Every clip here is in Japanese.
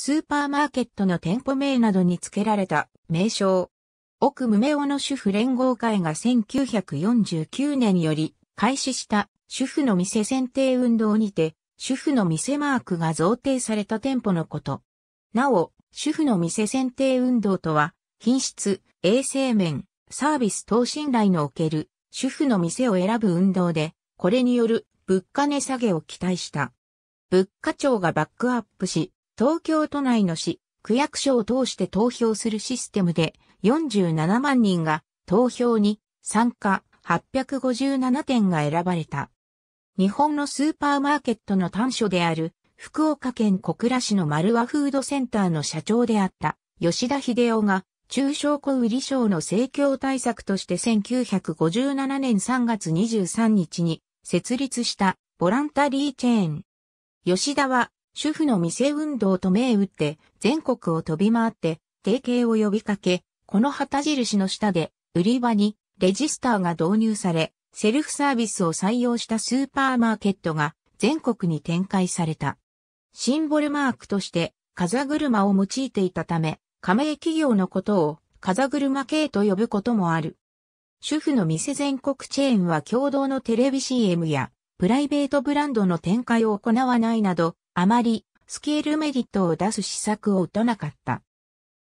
スーパーマーケットの店舗名などに付けられた名称。奥無名尾の主婦連合会が1949年より開始した主婦の店選定運動にて、主婦の店マークが贈呈された店舗のこと。なお、主婦の店選定運動とは、品質、衛生面、サービス等信頼のおける主婦の店を選ぶ運動で、これによる物価値下げを期待した。物価庁がバックアップし、東京都内の市、区役所を通して投票するシステムで47万人が投票に参加857点が選ばれた。日本のスーパーマーケットの端所である福岡県小倉市の丸和フードセンターの社長であった吉田秀夫が中小小売賞の盛況対策として1957年3月23日に設立したボランタリーチェーン。吉田は主婦の店運動と銘打って全国を飛び回って提携を呼びかけ、この旗印の下で売り場にレジスターが導入され、セルフサービスを採用したスーパーマーケットが全国に展開された。シンボルマークとして風車を用いていたため、加盟企業のことを風車系と呼ぶこともある。主婦の店全国チェーンは共同のテレビ CM やプライベートブランドの展開を行わないなど、あまりスケールメリットを出す施策を打たなかった。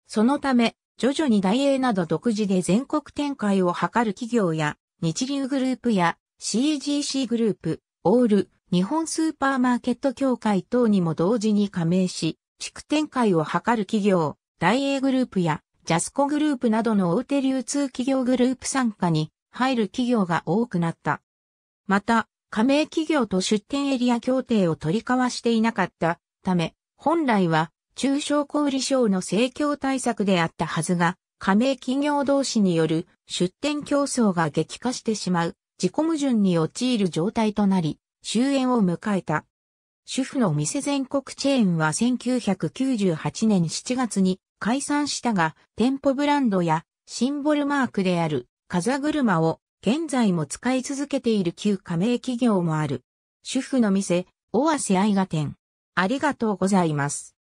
そのため、徐々に大英など独自で全国展開を図る企業や、日流グループや CGC グループ、オール、日本スーパーマーケット協会等にも同時に加盟し、地区展開を図る企業、大英グループやジャスコグループなどの大手流通企業グループ参加に入る企業が多くなった。また、加盟企業と出店エリア協定を取り交わしていなかったため、本来は中小小売商の盛況対策であったはずが、加盟企業同士による出店競争が激化してしまう自己矛盾に陥る状態となり、終焉を迎えた。主婦の店全国チェーンは1998年7月に解散したが、店舗ブランドやシンボルマークである風車を現在も使い続けている旧加盟企業もある。主婦の店、尾鷲愛ガ店。ありがとうございます。